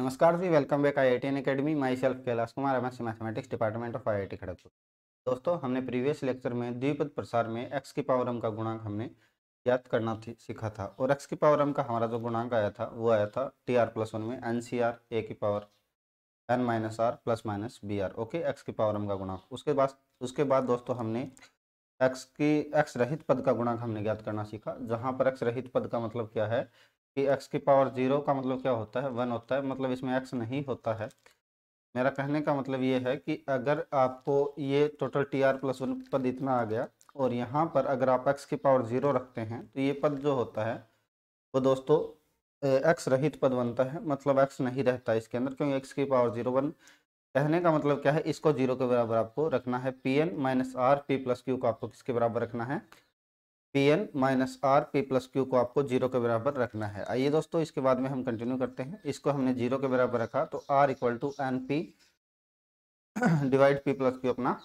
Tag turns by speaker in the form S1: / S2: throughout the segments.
S1: नमस्कार जी welcome back I I T N academy myself Kailash Kumar M S mathematics department of I I T Kharagpur दोस्तों हमने previous lecture में द्विपद प्रसार में एक्स की पावर एम का गुणांक हमने याद करना थी, सीखा था और एक्स की पावर एम का हमारा जो गुणांक आया था वो आया था टी आर प्लस वन में एन सी आर ए की power N minus are plus minus B R okay X की पावर एम का गुणांक उसके बाद उसके बाद दोस्तों हमने एक्स की एक्स रहित पद का गुणांक हमने ज्ञात करना सीखा जहाँ पर एक्स रहित पद का मतलब क्या है कि एक्स की पावर जीरो का मतलब क्या होता है वन होता है मतलब इसमें एक्स नहीं होता है मेरा कहने का मतलब ये है कि अगर आपको ये total T are plus one पद इतना आ गया और यहाँ पर अगर आप एक्स की पावर जीरो रखते हैं तो ये पद जो होता है वो दोस्तों एक्स रहित पद बनता है मतलब एक्स नहीं रहता इसके अंदर क्योंकि एक्स की पावर जीरो वन कहने का मतलब क्या है इसको जीरो के बराबर आपको रखना है P N minus R P plus Q को आपको किसके बराबर रखना है P N minus R P plus Q को आपको जीरो के बराबर रखना है आइए दोस्तों इसके बाद में हम कंटिन्यू करते हैं इसको हमने जीरो के बराबर रखा तो R equal to N P divide P plus Q अपना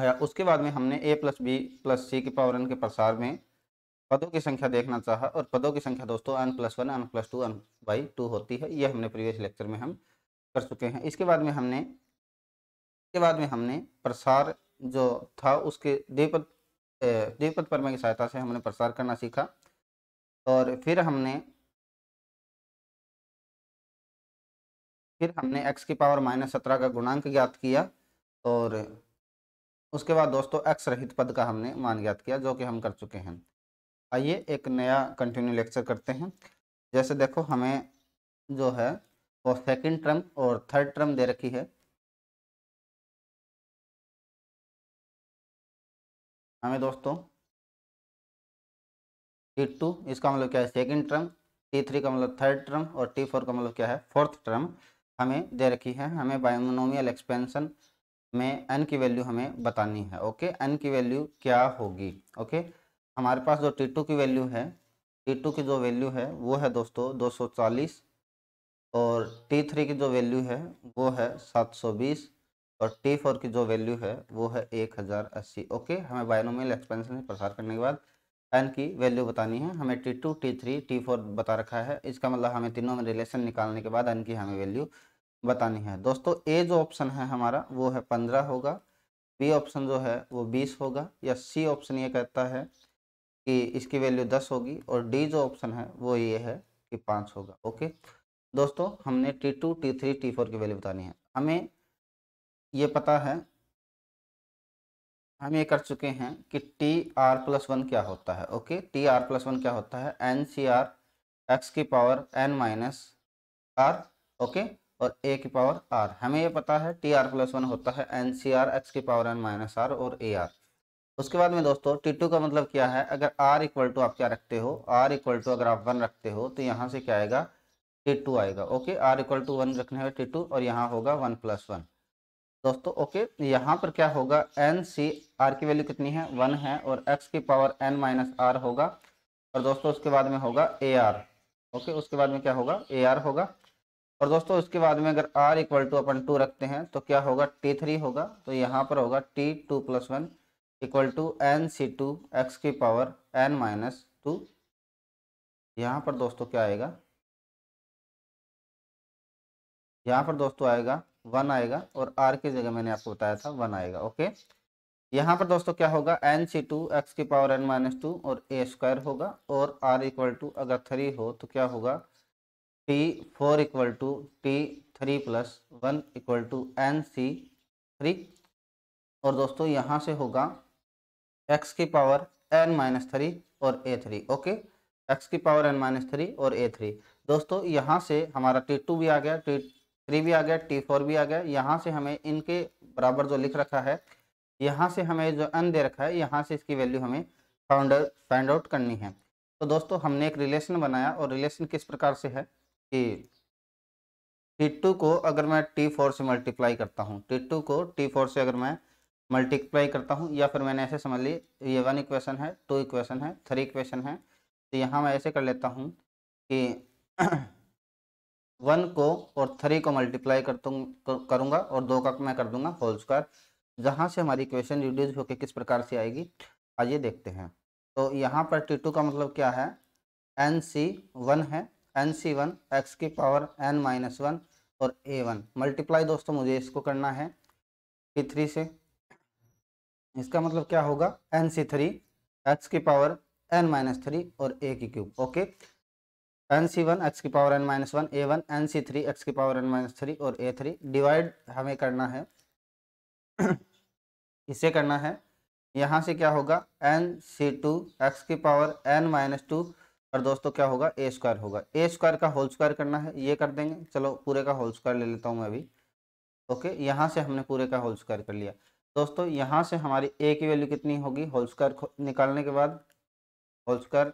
S1: आया उसके बाद में हमने A plus B plus C के पावर एन के प्रसार में पदों की संख्या देखना चाहा और पदों की संख्या दोस्तों N plus one N plus two N by two होती है ये हमने प्रीवियस लेक्चर में हम कर चुके हैं इसके बाद में हमने इसके बाद में हमने प्रसार जो था उसके द्विपद द्विपद परमा की सहायता से हमने प्रसार करना सीखा और फिर हमने फिर हमने x की पावर माइनस सत्रह का गुणांक ज्ञात किया और उसके बाद दोस्तों x रहित पद का हमने मान ज्ञात किया जो कि हम कर चुके हैं आइए एक नया कंटिन्यू लेक्चर करते हैं जैसे देखो हमें जो है वो सेकंड टर्म और थर्ड टर्म दे रखी है हमें हाँ दोस्तों टी टू इसका मतलब क्या है सेकेंड टर्म टी थ्री का मतलब थर्ड टर्म और टी फोर का मतलब क्या है फोर्थ टर्म हमें दे रखी है हमें बायोनोमियल एक्सपेंशन में एन की वैल्यू हमें बतानी है ओके एन की वैल्यू क्या होगी ओके हमारे पास जो टी टू की वैल्यू है टी टू की जो वैल्यू है वो है दोस्तों दो सौ चालीस और टी थ्री की जो वैल्यू है वो है सात सौ बीस और टी फोर की जो वैल्यू है वो है एक हज़ार अस्सी ओके हमें बायनोमियल एक्सपेंशन प्रसार करने के बाद एन की वैल्यू बतानी है हमें T two T three T four बता रखा है इसका मतलब हमें तीनों में रिलेशन निकालने के बाद एन की हमें वैल्यू बतानी है दोस्तों ए जो ऑप्शन है हमारा वो है पंद्रह होगा बी ऑप्शन जो है वो बीस होगा या सी ऑप्शन ये कहता है कि इसकी वैल्यू दस होगी और डी जो ऑप्शन है वो ये है कि पाँच होगा ओके दोस्तों हमने T two T three T four की वैल्यू बतानी है हमें ये पता है हम ये कर चुके हैं कि टी आर प्लस वन क्या होता है okay T are plus one क्या होता है एन सी आर एक्स की power N minus R okay और ए की पावर आर हमें ये पता है टी आर प्लस वन होता है एन सी आर एक्स की पावर एन माइनस आर और ए आर उसके बाद में दोस्तों टी टू का मतलब क्या है अगर आर इक्वल टू आप क्या रखते हो आर इक्वल टू अगर आप वन रखते हो तो यहाँ से क्या आएगा टी टू आएगा okay R equal to one रखने टी टू और यहाँ होगा वन प्लस वन दोस्तों ओके यहाँ पर क्या होगा एन सी आर की वैल्यू कितनी है वन है और एक्स की पावर एन माइनस आर होगा और दोस्तों उसके बाद में होगा ए आर ओके उसके बाद में क्या होगा ए आर होगा और दोस्तों उसके बाद में अगर आर इक्वल टू अपन टू रखते हैं तो क्या होगा टी थ्री होगा तो यहाँ पर होगा T two plus one equal to N C two X की पावर एन माइनस टू यहाँ पर दोस्तों क्या आएगा यहाँ पर दोस्तों आएगा वन आएगा और आर की जगह मैंने आपको बताया था वन आएगा ओके यहाँ पर दोस्तों क्या होगा एन सी टू एक्स की पावर एन माइनस टू और ए स्क्वायर होगा और आर इक्वल टू अगर थ्री हो तो क्या होगा T four equal to T three plus one equal to N C three और दोस्तों यहाँ से होगा एक्स की पावर एन माइनस थ्री और ए थ्री ओके एक्स की पावर एन माइनस थ्री और ए थ्री दोस्तों यहाँ से हमारा टी टू भी आ गया टी थ्री भी आ गया टी फोर भी आ गया यहाँ से हमें इनके बराबर जो लिख रखा है यहाँ से हमें जो अन दे रखा है यहाँ से इसकी वैल्यू हमें फाउंड फाइंड आउट करनी है तो दोस्तों हमने एक रिलेशन बनाया और रिलेशन किस प्रकार से है कि टी टू को अगर मैं टी फोर से मल्टीप्लाई करता हूँ टी टू को टी फोर से अगर मैं मल्टीप्लाई करता हूँ या फिर मैंने ऐसे समझ ली ये वन इक्वेशन है टू इक्वेशन है थ्री इक्वेशन है तो यहाँ मैं ऐसे कर लेता हूँ कि वन को और थ्री को मल्टीप्लाई कर करूँगा और दो का मैं कर दूंगा होल स्क्वायर जहाँ से हमारी इक्वेशन रिड्यूस होकर किस प्रकार से आएगी आइए देखते हैं तो यहाँ पर टी टू का मतलब क्या है एन सी वन है एन सी वन एक्स की पावर एन माइनस वन और ए वन मल्टीप्लाई दोस्तों मुझे इसको करना है टी थ्री से इसका मतलब क्या होगा एन सी थ्री एक्स की पावर एन माइनस थ्री और ए की cube okay N C one x की power N minus one A one N C three X की पावर एन माइनस थ्री और ए थ्री डिवाइड हमें करना है इसे करना है यहाँ से क्या होगा एन सी टू एक्स की पावर एन माइनस टू और दोस्तों क्या होगा ए स्क्वायर होगा ए स्क्वायर का होल स्क्वायर करना है ये कर देंगे चलो पूरे का होल स्क्वायर ले लेता हूँ मैं अभी ओके यहाँ से हमने पूरे का होल स्क्वायर कर लिया दोस्तों यहाँ से हमारी ए की वैल्यू कितनी होगी होल स्क्वायर निकालने के बाद होल स्क्वायर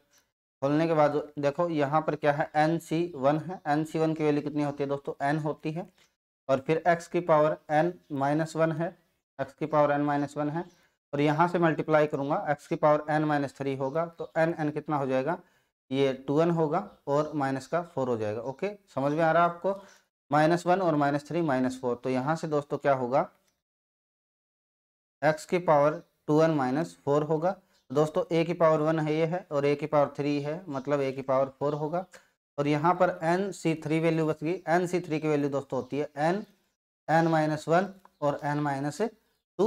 S1: खोलने के बाद देखो यहाँ पर क्या है एन सी वन है एन सी वन की वैल्यू कितनी होती है दोस्तों एन होती है और फिर एक्स की पावर एन माइनस वन है एक्स की पावर एन माइनस वन है और यहाँ से मल्टीप्लाई करूँगा एक्स की पावर एन माइनस थ्री होगा तो एन एन कितना हो जाएगा ये टू एन होगा और माइनस का फोर हो जाएगा ओके समझ में आ रहा है आपको माइनस वन और माइनस थ्री माइनस फोर तो यहाँ से दोस्तों क्या होगा एक्स की power two N minus four होगा दोस्तों ए की पावर वन है ये है और ए की पावर थ्री है मतलब ए की पावर फोर होगा और यहाँ पर एन सी थ्री वैल्यू बच गई एन सी थ्री की वैल्यू दोस्तों होती है एन एन माइनस वन और N minus two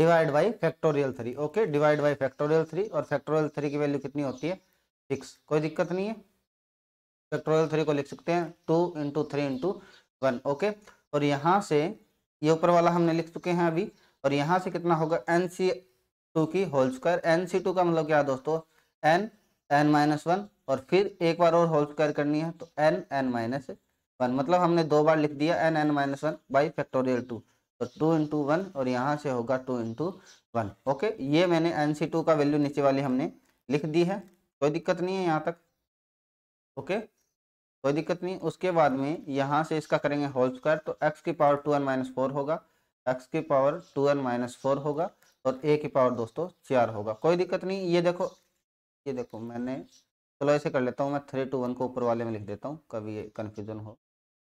S1: divide by factorial three okay divide by factorial three और फैक्टोरियल थ्री की वैल्यू कितनी होती है सिक्स कोई दिक्कत नहीं है फैक्टोरियल थ्री को लिख सकते हैं two into three into one okay और यहाँ से ये ऊपर वाला हमने लिख चुके हैं अभी और यहाँ से कितना होगा एन सी टू की whole square N C two का मतलब क्या है दोस्तों एन एन माइनस वन और फिर एक बार और होल स्क्वायर करनी है तो एन एन माइनस वन मतलब हमने दो बार लिख दिया N N minus one by factorial two तो टू इंटू वन और यहाँ से होगा टू इंटू वन ओके ये मैंने एन सी टू का वैल्यू नीचे वाली हमने लिख दी है कोई दिक्कत नहीं है यहाँ तक ओके कोई दिक्कत नहीं उसके बाद में यहाँ से इसका करेंगे होल स्क्वायर तो एक्स की power two N minus four होगा एक्स की power two N minus four होगा और ए की पावर दोस्तों चार होगा कोई दिक्कत नहीं ये देखो ये देखो मैंने चलो ऐसे कर लेता हूँ मैं थ्री टू वन को ऊपर वाले में लिख देता हूँ कभी ये कन्फ्यूजन हो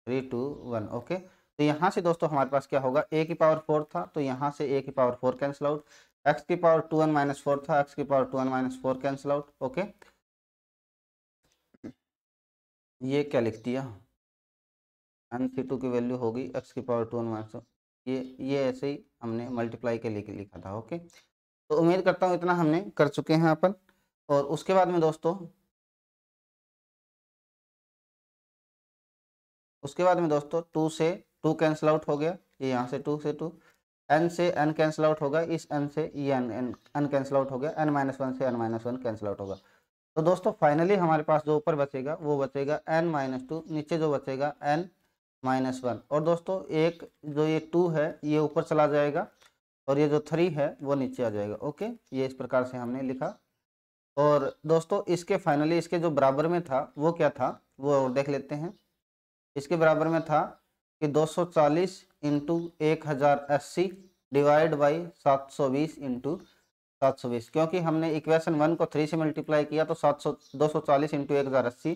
S1: थ्री टू वन ओके तो यहाँ से दोस्तों हमारे पास क्या होगा ए की पावर फोर था तो यहाँ से ए की power four cancel out X की power two N minus four था एक्स की power two N minus four cancel out okay ये क्या लिख दिया एन थ्री टू की वैल्यू होगी एक्स की पावर टू एन माइनस ये ये ऐसे ही हमने मल्टीप्लाई के लिए लिखा था ओके तो उम्मीद करता हूँ इतना हमने कर चुके हैं अपन और उसके बाद में दोस्तों उसके बाद में दोस्तों टू से टू कैंसिल आउट हो गया ये यहाँ से टू से टू एन से एन कैंसिल आउट होगा इस एन से ये N N N cancel out हो गया एन माइनस वन से N minus one cancel out होगा तो दोस्तों फाइनली हमारे पास जो ऊपर बचेगा वो बचेगा एन माइनस टू नीचे जो बचेगा एन माइनस वन और दोस्तों एक जो ये टू है ये ऊपर चला जाएगा और ये जो थ्री है वो नीचे आ जाएगा ओके ये इस प्रकार से हमने लिखा और दोस्तों इसके फाइनली इसके जो बराबर में था वो क्या था वो और देख लेते हैं इसके बराबर में था कि 240 सौ चालीस इंटू एक हज़ार अस्सी डिवाइड बाई सात सौ बीस इंटू सात सौ बीस क्योंकि हमने इक्वेशन वन को थ्री से मल्टीप्लाई किया तो सात सौ दो सौ चालीस इंटू एक हज़ार अस्सी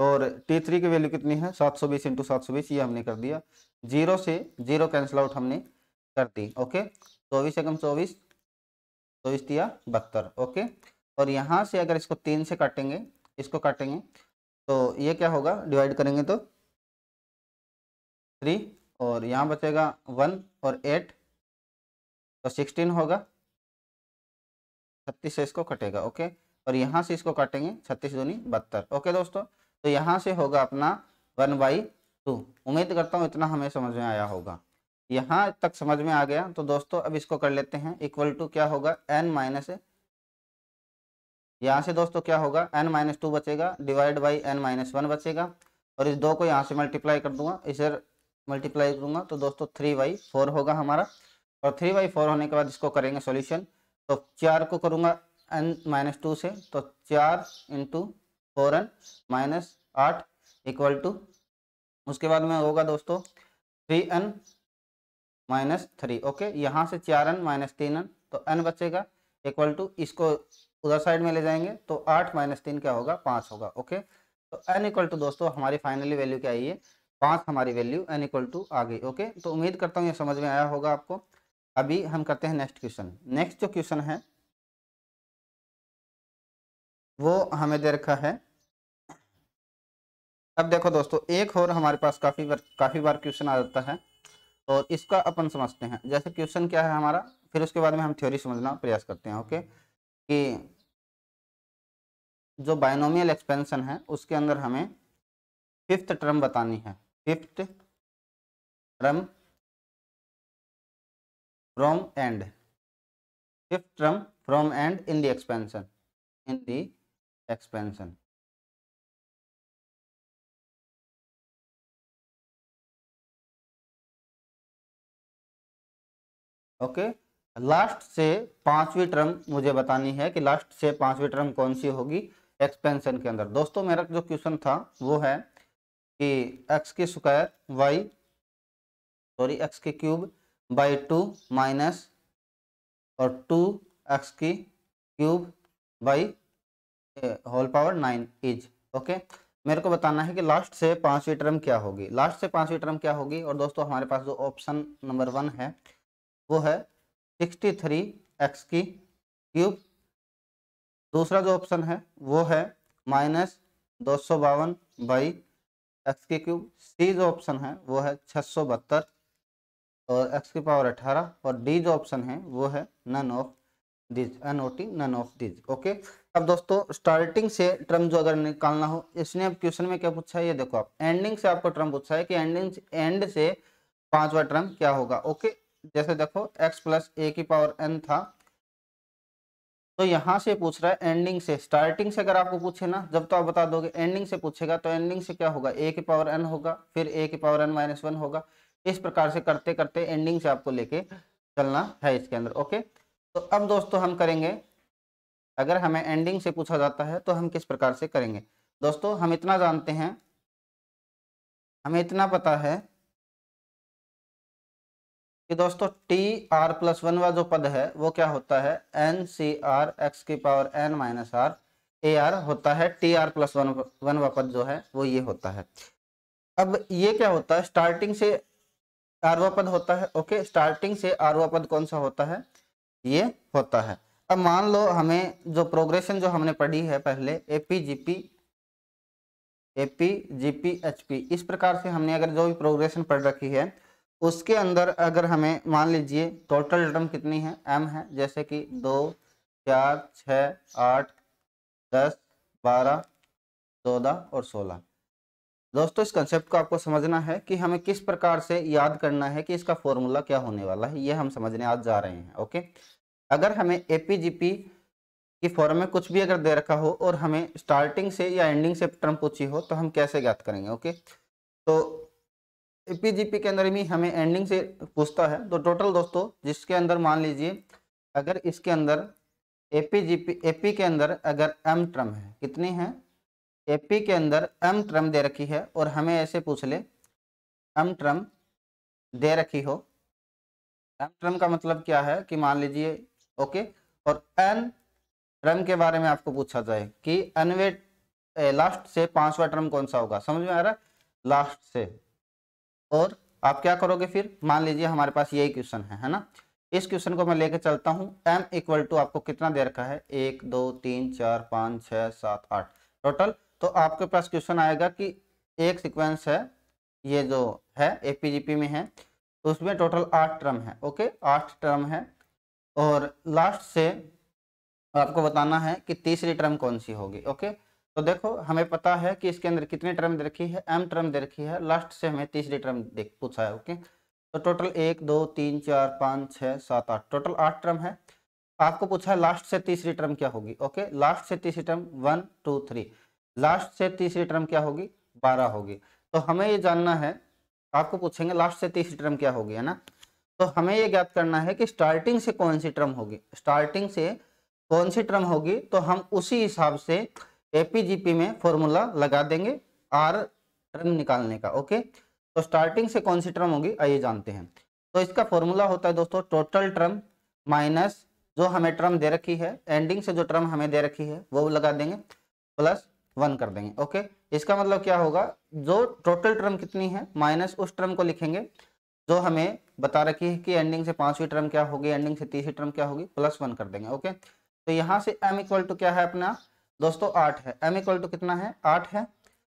S1: और टी थ्री की वैल्यू कितनी है सात सौ बीस इंटू सात सौ बीस ये हमने कर दिया जीरो से जीरो कैंसिल आउट हमने कर दी ओके चौबीस एकम चौबीस चौबीस दिया बहत्तर ओके और यहाँ से अगर इसको तीन से काटेंगे इसको काटेंगे तो ये क्या होगा डिवाइड करेंगे तो थ्री और यहाँ बचेगा वन और एट तो सिक्सटीन होगा छत्तीस से इसको कटेगा ओके और यहाँ से इसको काटेंगे छत्तीस दूनी बहत्तर ओके दोस्तों तो यहाँ से होगा अपना वन बाई टू उम्मीद करता हूँ इतना हमें समझ में आया होगा यहाँ तक समझ में आ गया तो दोस्तों अब इसको कर लेते हैं इक्वल टू क्या होगा एन माइनस यहाँ से दोस्तों क्या होगा एन माइनस टू बचेगा divide by N minus one बचेगा और इस दो को यहाँ से मल्टीप्लाई कर दूंगा इसे मल्टीप्लाई करूंगा तो दोस्तों थ्री बाई फोर होगा हमारा और थ्री बाई फोर होने के बाद इसको करेंगे सॉल्यूशन तो चार को करूंगा एन माइनस टू से तो चार इंटू एन माइनस आठ इक्वल टू उसके बाद में होगा दोस्तों three N minus three okay यहाँ से चार एन माइनस तीन एन तो एन बचेगा इक्वल टू इसको उधर साइड में ले जाएंगे तो आठ माइनस तीन क्या होगा पाँच होगा ओके तो एन इक्वल टू दोस्तों हमारी फाइनली वैल्यू क्या आई है पाँच हमारी वैल्यू एन इक्वल टू आ गई ओके तो उम्मीद करता हूँ ये समझ में आया होगा आपको अभी हम करते हैं नेक्स्ट क्वेश्चन नेक्स्ट जो क्वेश्चन है वो हमें दे रखा है अब देखो दोस्तों एक और हमारे पास काफी बार काफी बार क्वेश्चन आ जाता है और तो इसका अपन समझते हैं जैसे क्वेश्चन क्या है हमारा फिर उसके बाद में हम थ्योरी समझना प्रयास करते हैं ओके कि जो बायनोमियल एक्सपेंशन है उसके अंदर हमें फिफ्थ टर्म बतानी है fifth term from end fifth term from end in the expansion in the expansion okay last से पांचवी टर्म मुझे बतानी है कि लास्ट से पांचवी टर्म कौन सी होगी एक्सपेंशन के अंदर दोस्तों मेरा जो क्वेश्चन था वो है कि एक्स के स्क्वायर वाई सॉरी एक्स के क्यूब बाई टू माइनस और टू एक्स की cube by whole power nine is okay मेरे को बताना है कि लास्ट से पांचवी टर्म क्या होगी लास्ट से पांचवी टर्म क्या होगी और दोस्तों हमारे पास जो ऑप्शन नंबर वन है वो है सिक्सटी थ्री एक्स की क्यूब दूसरा जो ऑप्शन है वो है माइनस दो सौ बावन बाई एक्स की क्यूब सी जो ऑप्शन है वो है छः सौ बहत्तर और एक्स की पावर अठारह और डी जो ऑप्शन है वो है none of these N O T none of these okay अब दोस्तों स्टार्टिंग से ट्रम जो अगर निकालना हो इसने अब क्वेश्चन में क्या पूछा है ये देखो आप एंडिंग से आपको ट्रम पूछा है कि एंडिंग एंड से पांचवा ट्रम क्या होगा ओके जैसे देखो x प्लस ए की पावर n था तो यहां से पूछ रहा है एंडिंग से स्टार्टिंग से अगर आपको पूछे ना जब तो आप बता दोगे एंडिंग से पूछेगा तो एंडिंग से क्या होगा ए की पावर एन होगा फिर ए की पावर एन माइनस वन होगा इस प्रकार से करते करते एंडिंग से आपको लेके चलना है इसके अंदर ओके तो अब दोस्तों हम करेंगे अगर हमें एंडिंग से पूछा जाता है तो हम किस प्रकार से करेंगे दोस्तों हम इतना जानते हैं हमें इतना पता है कि दोस्तों टी आर प्लस वन वा जो पद है वो क्या होता है एन सी आर एक्स की power N minus R A R होता है T are plus one one का पद जो है वो ये होता है अब ये क्या होता है स्टार्टिंग से आरवा पद होता है ओके स्टार्टिंग से आर आरवा पद कौन सा होता है ये होता है अब मान लो हमें जो प्रोग्रेशन जो हमने पढ़ी है पहले AP GP AP GP HP इस प्रकार से हमने अगर जो भी प्रोग्रेशन पढ़ रखी है उसके अंदर अगर हमें मान लीजिए टोटल टर्म कितनी है एम है जैसे कि दो चार छ आठ दस बारह चौदह और सोलह दोस्तों इस कंसेप्ट को आपको समझना है कि हमें किस प्रकार से याद करना है कि इसका फॉर्मूला क्या होने वाला है ये हम समझने आज जा रहे हैं ओके अगर हमें ए पी की फॉर्म में कुछ भी अगर दे रखा हो और हमें स्टार्टिंग से या एंडिंग से टर्म पूछी हो तो हम कैसे याद करेंगे ओके तो एपीजीपी के अंदर भी हमें एंडिंग से पूछता है तो टोटल दोस्तों जिसके अंदर मान लीजिए अगर इसके अंदर एपीजीपी एपी के अंदर अगर एम ट्रम है कितनी है एपी के अंदर एम ट्रम दे रखी है और हमें ऐसे पूछ ले एम ट्रम दे रखी हो एम ट्रम का मतलब क्या है कि मान लीजिए ओके और एन ट्रम के बारे में आपको पूछा जाए कि एनवे लास्ट से पांचवा ट्रम कौन सा होगा समझ में आ रहा है लास्ट से और आप क्या करोगे फिर मान लीजिए हमारे पास यही क्वेश्चन है है ना इस क्वेश्चन को मैं लेके चलता हूँ एम इक्वल टू आपको कितना दे रखा है एक दो तीन चार पाँच छः सात आठ टोटल तो आपके पास क्वेश्चन आएगा कि एक सिक्वेंस है ये जो है ए में है उसमें टोटल आठ टर्म है ओके आठ टर्म है और लास्ट से आपको बताना है कि तीसरी टर्म कौन सी होगी ओके तो देखो हमें पता है कि इसके अंदर कितने टर्म दे रखी है एम टर्म दे रखी है लास्ट से हमें तीसरी टर्म देख पूछा है ओके तो टोटल एक दो तीन चार पाँच छः सात आठ टोटल आठ टर्म है आपको पूछा है लास्ट से तीसरी टर्म क्या होगी ओके लास्ट से तीसरी term one two three last से तीसरी टर्म क्या होगी बारह होगी तो हमें ये जानना है आपको पूछेंगे लास्ट से तीसरी टर्म क्या होगी है ना तो हमें ये ज्ञात करना है कि स्टार्टिंग से कौन सी टर्म होगी स्टार्टिंग से कौन सी टर्म होगी तो हम उसी हिसाब से एपीजीपी में फॉर्मूला लगा देंगे आर टर्म निकालने का ओके तो स्टार्टिंग से कौन सी टर्म होगी आइए जानते हैं तो इसका फॉर्मूला होता है दोस्तों टोटल टर्म माइनस जो हमें टर्म दे रखी है एंडिंग से जो टर्म हमें दे रखी है वो लगा देंगे प्लस वन कर देंगे ओके इसका मतलब क्या होगा जो टोटल टर्म कितनी है माइनस उस टर्म को लिखेंगे जो हमें बता रखी है कि एंडिंग से पांचवी टर्म क्या होगी एंडिंग से तीसरी टर्म क्या होगी प्लस वन कर देंगे ओके तो यहाँ से एम इक्वल टू क्या है अपना दोस्तों आठ है एम इक्वल टू कितना है आठ है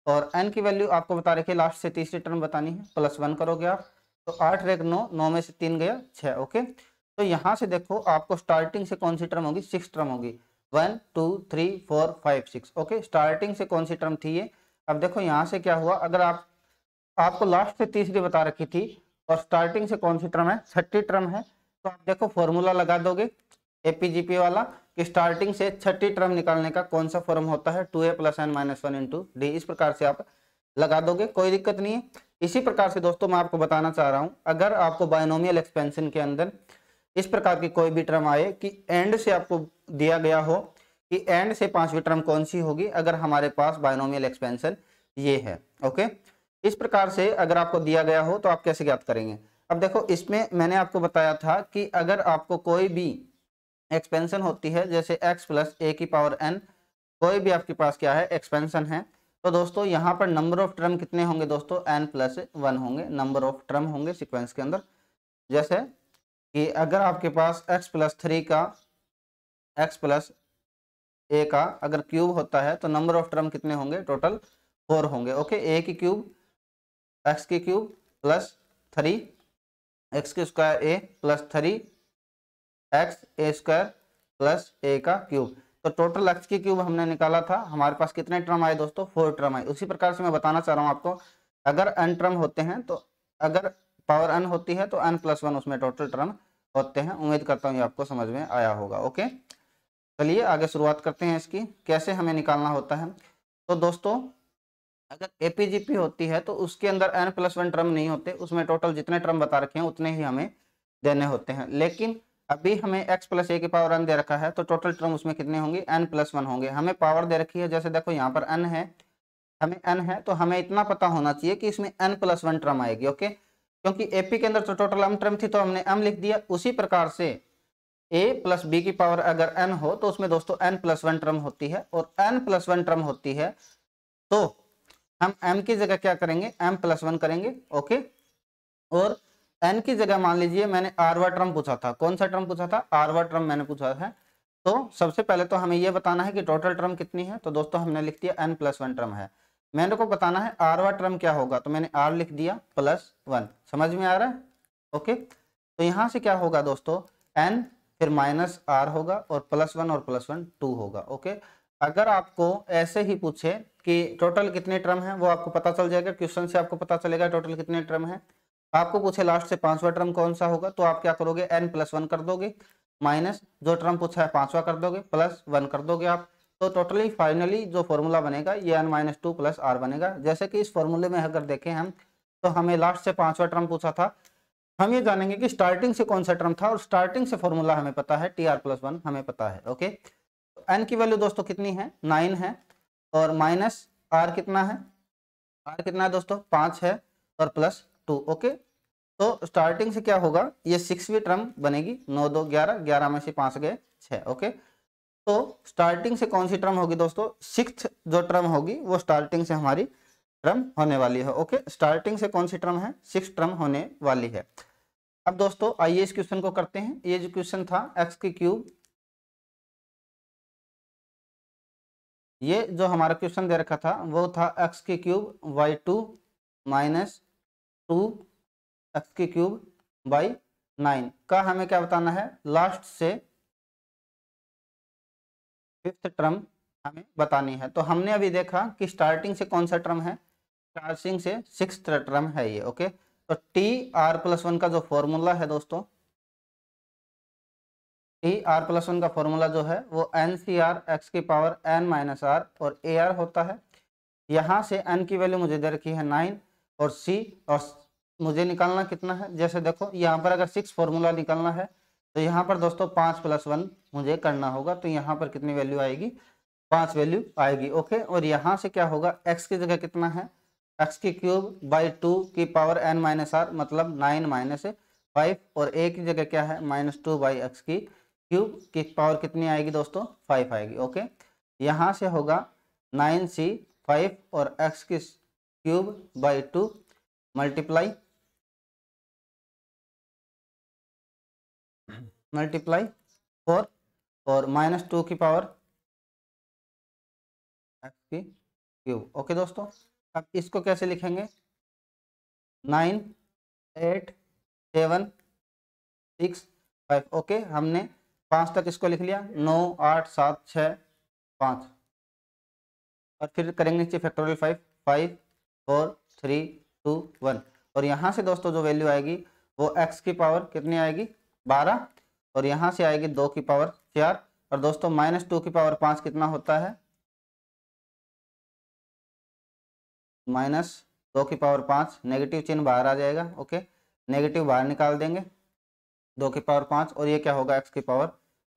S1: और एन की वैल्यू आपको बता रखी है लास्ट से तीसरी टर्म बतानी है प्लस वन करोगे आप तो आठ रेख नौ नौ में से तीन गया छः ओके तो यहाँ से देखो आपको स्टार्टिंग से कौन सी टर्म होगी सिक्स टर्म होगी one two three four five six okay starting से कौन सी टर्म थी ये अब देखो यहाँ से क्या हुआ अगर आप आपको लास्ट से तीसरी बता रखी थी और स्टार्टिंग से कौन सी टर्म है छठी टर्म है तो आप देखो फॉर्मूला लगा दोगे ए वाला कि स्टार्टिंग से छठी टर्म निकालने का कौन सा फॉर्म होता है two A plus N minus one into D इस प्रकार से आप लगा दोगे कोई दिक्कत नहीं है इसी प्रकार से दोस्तों मैं आपको बताना चाह रहा हूं अगर आपको बायनोमियल एक्सपेंशन के अंदर इस प्रकार की कोई भी टर्म आए कि एंड से आपको दिया गया हो कि एंड से पांचवी टर्म कौन सी होगी अगर हमारे पास बायनोमियल एक्सपेंशन ये है ओके इस प्रकार से अगर आपको दिया गया हो तो आप कैसे ज्ञात करेंगे अब देखो इसमें मैंने आपको बताया था कि अगर आपको कोई भी एक्सपेंशन होती है जैसे एक्स प्लस ए की पावर एन कोई भी आपके पास क्या है एक्सपेंशन है तो दोस्तों यहाँ पर नंबर ऑफ टर्म कितने होंगे दोस्तों एन प्लस वन होंगे नंबर ऑफ टर्म होंगे सिक्वेंस के अंदर जैसे कि अगर आपके पास एक्स प्लस थ्री का एक्स प्लस ए का अगर क्यूब होता है तो नंबर ऑफ टर्म कितने होंगे टोटल फोर होंगे ओके ए की क्यूब एक्स की क्यूब प्लस थ्री एक्स की square A plus three X A square plus A का क्यूब तो टोटल एक्स के क्यूब हमने निकाला था हमारे पास कितने टर्म आए दोस्तों फोर टर्म आए उसी प्रकार से मैं बताना चाह रहा हूँ आपको अगर एन टर्म होते हैं तो अगर पावर एन होती है तो एन प्लस वन उसमें टोटल टर्म होते हैं उम्मीद करता हूँ ये आपको समझ में आया होगा ओके चलिए आगे शुरुआत करते हैं इसकी कैसे हमें निकालना होता है तो दोस्तों अगर एपीजीपी होती है तो उसके अंदर एन प्लस वन टर्म नहीं होते उसमें टोटल जितने टर्म बता रखे हैं उतने ही हमें देने होते हैं लेकिन अभी हमें x प्लस ए की पावर n दे रखा है तो टोटल टर्म उसमें कितने होंगे n प्लस वन होंगे हमें पावर दे रखी है जैसे देखो यहाँ पर n है हमें n है तो हमें इतना पता होना चाहिए कि इसमें n प्लस वन टर्म आएगी ओके क्योंकि एपी के अंदर तो टोटल m टर्म थी तो हमने m लिख दिया उसी प्रकार से a प्लस बी की पावर अगर n हो तो उसमें दोस्तों एन प्लस वन टर्म होती है और एन प्लस वन टर्म होती है तो हम एम की जगह क्या करेंगे एम प्लस वन करेंगे ओके और एन की जगह मान लीजिए मैंने आरवा ट्रम पूछा था कौन सा ट्रम पूछा था आरवा ट्रम मैंने पूछा है तो सबसे पहले तो हमें यह बताना है कि टोटल ट्रम कितनी है तो दोस्तों हमने लिख दिया एन प्लस वन ट्रम है मैंने को बताना है आरवा ट्रम क्या होगा तो मैंने आर लिख दिया प्लस वन समझ में आ रहा है ओके तो यहाँ से क्या होगा दोस्तों एन फिर माइनस आर होगा और प्लस वन और प्लस वन टू होगा ओके अगर आपको ऐसे ही पूछे कि टोटल कितने ट्रम है वो आपको पता चल जाएगा क्वेश्चन से आपको पता चलेगा टोटल कितने ट्रम है आपको पूछे लास्ट से पांचवा टर्म कौन सा होगा तो आप क्या करोगे एन प्लस वन कर दोगे माइनस जो टर्म पूछा है पांचवा कर दोगे प्लस वन कर दोगे आप तो टोटली फाइनली जो फॉर्मूला बनेगा ये n minus two plus r बनेगा जैसे कि इस फॉर्मूले में अगर देखें हम तो हमें लास्ट से पांचवा टर्म पूछा था हम ये जानेंगे कि स्टार्टिंग से कौन सा टर्म था और स्टार्टिंग से फॉर्मूला हमें पता है टी आर प्लस वन हमें पता है ओके एन की वैल्यू दोस्तों कितनी है नाइन है और माइनस आर कितना है आर कितना है दोस्तों पाँच है और प्लस टू ओके तो स्टार्टिंग से क्या होगा ये सिक्सवीं टर्म बनेगी नौ दो ग्यारह ग्यारह में से पांच गए छह ओके तो स्टार्टिंग से कौन सी टर्म होगी दोस्तों सिक्स जो टर्म होगी वो स्टार्टिंग से हमारी टर्म होने वाली है ओके स्टार्टिंग से कौन सी टर्म है सिक्स टर्म होने वाली है अब दोस्तों आइए इस क्वेश्चन को करते हैं ये जो क्वेश्चन था एक्स की क्यूब ये जो हमारा क्वेश्चन दे रखा था वो था एक्स की cube by two minus two x के क्यूब बाई नाइन का हमें क्या बताना है लास्ट से फिफ्थ टर्म हमें बतानी है तो हमने अभी देखा कि स्टार्टिंग से कौन सा टर्म है स्टार्टिंग से सिक्स टर्म है ये ओके तो टी आर प्लस वन का जो फॉर्मूला है दोस्तों टी आर प्लस वन का फॉर्मूला जो है वो एन सी आर एक्स की पावर एन माइनस आर और ए आर होता है यहाँ से एन की वैल्यू मुझे दे रखी है नाइन और सी और मुझे निकालना कितना है जैसे देखो यहाँ पर अगर सिक्स फॉर्मूला निकालना है तो यहाँ पर दोस्तों पाँच प्लस वन मुझे करना होगा तो यहाँ पर कितनी वैल्यू आएगी पाँच वैल्यू आएगी ओके और यहाँ से क्या होगा एक्स की जगह कितना है एक्स की क्यूब बाई टू की पावर एन माइनस आर मतलब नाइन माइनस फाइव और ए की जगह क्या है माइनस टू बाई एक्स की क्यूब की पावर कितनी आएगी दोस्तों फाइव आएगी ओके यहाँ से होगा नाइन सी फाइव और एक्स की cube by two multiply multiply four और माइनस टू की पावर एक्स की क्यूब ओके दोस्तों अब इसको कैसे लिखेंगे nine eight seven six five okay हमने पाँच तक इसको लिख लिया नौ आठ सात छ पाँच और फिर करेंगे नीचे factorial five five four three two one और यहाँ से दोस्तों जो वैल्यू आएगी वो एक्स की पावर कितनी आएगी बारह और यहाँ से आएगी दो की पावर चार और दोस्तों माइनस टू की पावर पाँच कितना होता है माइनस दो की पावर पाँच नेगेटिव चिन्ह बाहर आ जाएगा ओके नेगेटिव बाहर निकाल देंगे दो की पावर पाँच और ये क्या होगा एक्स की पावर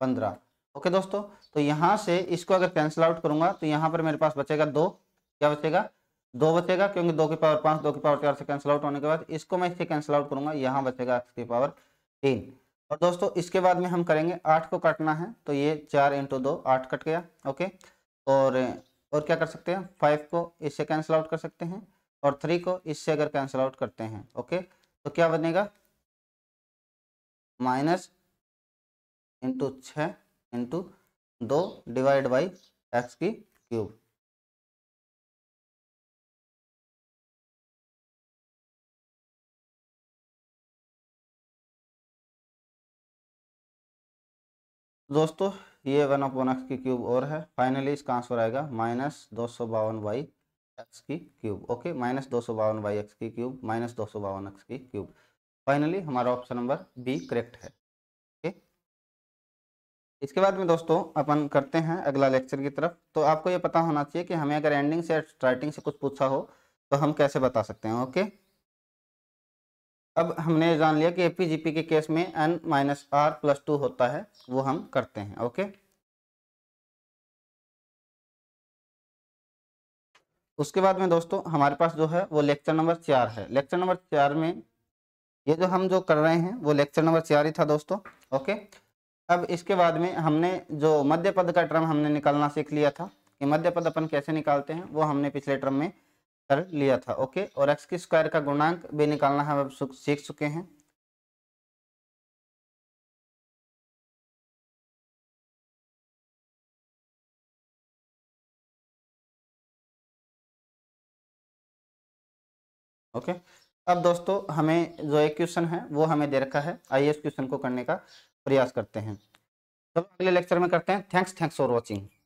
S1: पंद्रह ओके दोस्तों तो यहाँ से इसको अगर कैंसिल आउट करूँगा तो यहाँ पर मेरे पास बचेगा दो क्या बचेगा दो बचेगा क्योंकि दो की पावर पाँच दो की पावर चार से कैंसिल आउट होने के बाद इसको मैं इससे कैंसिल आउट करूंगा यहाँ बचेगा एक्स की पावर तीन और दोस्तों इसके बाद में हम करेंगे आठ को काटना है तो ये चार इंटू दो आठ कट गया ओके और और क्या कर सकते हैं फाइव को इससे कैंसिल आउट कर सकते हैं और थ्री को इससे अगर कैंसिल आउट करते हैं ओके तो क्या बनेगा माइनस इंटू छः इंटू दो डिवाइड बाई एक्स की क्यूब दोस्तों ये वन ऑफ वन एक्स की क्यूब और है फाइनली इसका आंसर आएगा माइनस दो सौ बावन बाई एक्स की क्यूब ओके माइनस दो सौ बावन बाई एक्स की क्यूब माइनस दो सौ बावन एक्स की क्यूब फाइनली हमारा ऑप्शन नंबर बी करेक्ट है ओके इसके बाद में दोस्तों अपन करते हैं अगला लेक्चर की तरफ तो आपको ये पता होना चाहिए कि हमें अगर एंडिंग से स्टार्टिंग से कुछ पूछा हो तो हम कैसे बता सकते हैं ओके अब हमने जान लिया कि ए पी जी पी के केस में n minus are plus two होता है वो हम करते हैं ओके उसके बाद में दोस्तों हमारे पास जो है वो लेक्चर नंबर चार है लेक्चर नंबर चार में ये जो हम जो कर रहे हैं वो लेक्चर नंबर चार ही था दोस्तों ओके अब इसके बाद में हमने जो मध्य पद का टर्म हमने निकालना सीख लिया था कि मध्य पद अपन कैसे निकालते हैं वो हमने पिछले टर्म में कर लिया था ओके और एक्स की स्क्वायर का गुणांक भी निकालना हम अब सीख चुके हैं ओके अब दोस्तों हमें जो एक क्वेश्चन है वो हमें दे रखा है आइए इस क्वेश्चन को करने का प्रयास करते हैं तो अगले लेक्चर में करते हैं थैंक्स थैंक्स फॉर वॉचिंग